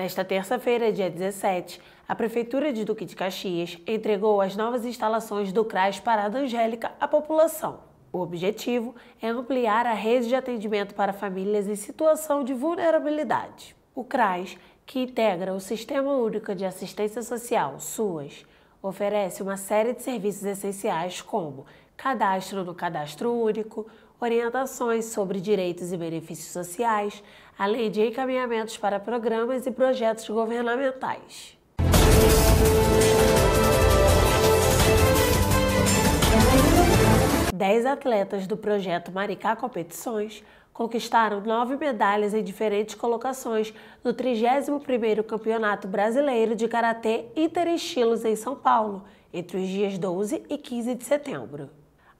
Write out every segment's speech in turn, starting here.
Nesta terça-feira, dia 17, a Prefeitura de Duque de Caxias entregou as novas instalações do CRAS Parada Angélica à população. O objetivo é ampliar a rede de atendimento para famílias em situação de vulnerabilidade. O CRAS, que integra o Sistema Único de Assistência Social, SUAS, oferece uma série de serviços essenciais como cadastro no cadastro único, orientações sobre direitos e benefícios sociais, além de encaminhamentos para programas e projetos governamentais. Dez atletas do projeto Maricá Competições conquistaram nove medalhas em diferentes colocações no 31º Campeonato Brasileiro de Karatê Interestilos em São Paulo, entre os dias 12 e 15 de setembro.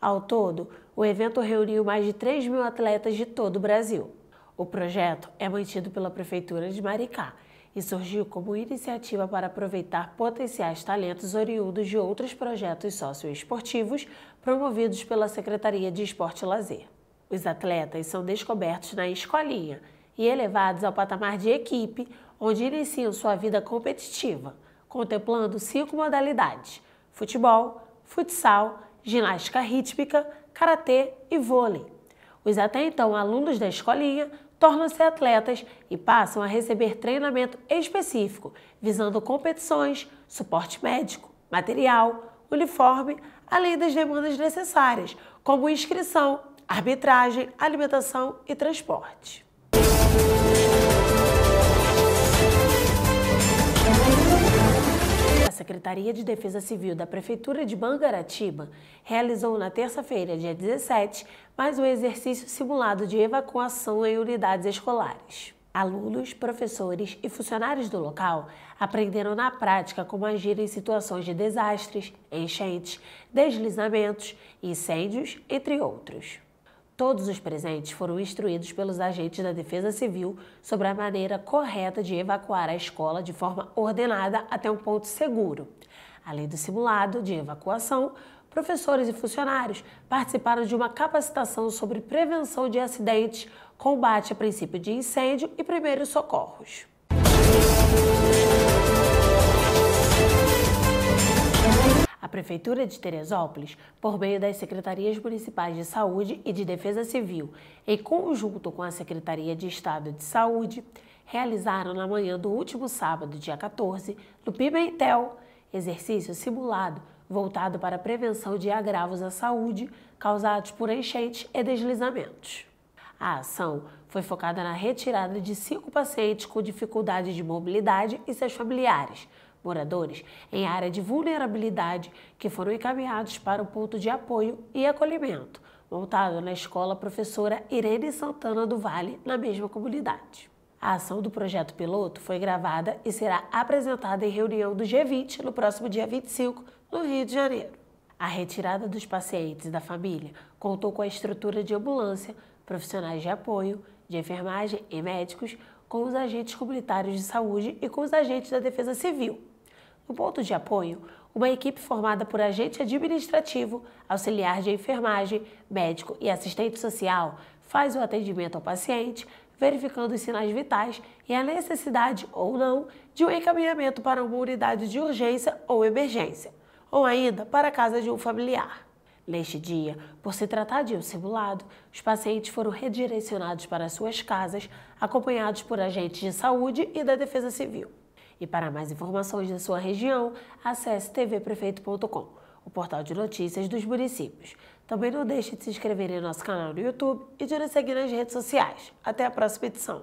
Ao todo, o evento reuniu mais de 3 mil atletas de todo o Brasil. O projeto é mantido pela Prefeitura de Maricá e surgiu como iniciativa para aproveitar potenciais talentos oriundos de outros projetos socioesportivos promovidos pela Secretaria de Esporte e Lazer. Os atletas são descobertos na escolinha e elevados ao patamar de equipe, onde iniciam sua vida competitiva, contemplando cinco modalidades: futebol, futsal, ginástica rítmica, karatê e vôlei. Os até então alunos da escolinha tornam-se atletas e passam a receber treinamento específico, visando competições, suporte médico, material, uniforme, além das demandas necessárias, como inscrição, arbitragem, alimentação e transporte. Secretaria de Defesa Civil da Prefeitura de Mangaratiba realizou na terça-feira, dia 17, mais um exercício simulado de evacuação em unidades escolares. Alunos, professores e funcionários do local aprenderam na prática como agir em situações de desastres, enchentes, deslizamentos, incêndios, entre outros. Todos os presentes foram instruídos pelos agentes da Defesa Civil sobre a maneira correta de evacuar a escola de forma ordenada até um ponto seguro. Além do simulado de evacuação, professores e funcionários participaram de uma capacitação sobre prevenção de acidentes, combate a princípio de incêndio e primeiros socorros. Prefeitura de Teresópolis, por meio das Secretarias Municipais de Saúde e de Defesa Civil, em conjunto com a Secretaria de Estado de Saúde, realizaram na manhã do último sábado, dia 14, no Pimentel, exercício simulado voltado para a prevenção de agravos à saúde causados por enchentes e deslizamentos. A ação foi focada na retirada de cinco pacientes com dificuldade de mobilidade e seus familiares, moradores em área de vulnerabilidade que foram encaminhados para o ponto de apoio e acolhimento, montado na escola professora Irene Santana do Vale, na mesma comunidade. A ação do projeto piloto foi gravada e será apresentada em reunião do G20 no próximo dia 25, no Rio de Janeiro. A retirada dos pacientes e da família contou com a estrutura de ambulância, profissionais de apoio, de enfermagem e médicos, com os agentes comunitários de saúde e com os agentes da Defesa Civil. No ponto de apoio, uma equipe formada por agente administrativo, auxiliar de enfermagem, médico e assistente social faz o atendimento ao paciente, verificando os sinais vitais e a necessidade ou não de um encaminhamento para uma unidade de urgência ou emergência, ou ainda para a casa de um familiar. Neste dia, por se tratar de um simulado, os pacientes foram redirecionados para suas casas, acompanhados por agentes de saúde e da Defesa Civil. E para mais informações da sua região, acesse tvprefeito.com, o portal de notícias dos municípios. Também não deixe de se inscrever em nosso canal no YouTube e de nos seguir nas redes sociais. Até a próxima edição.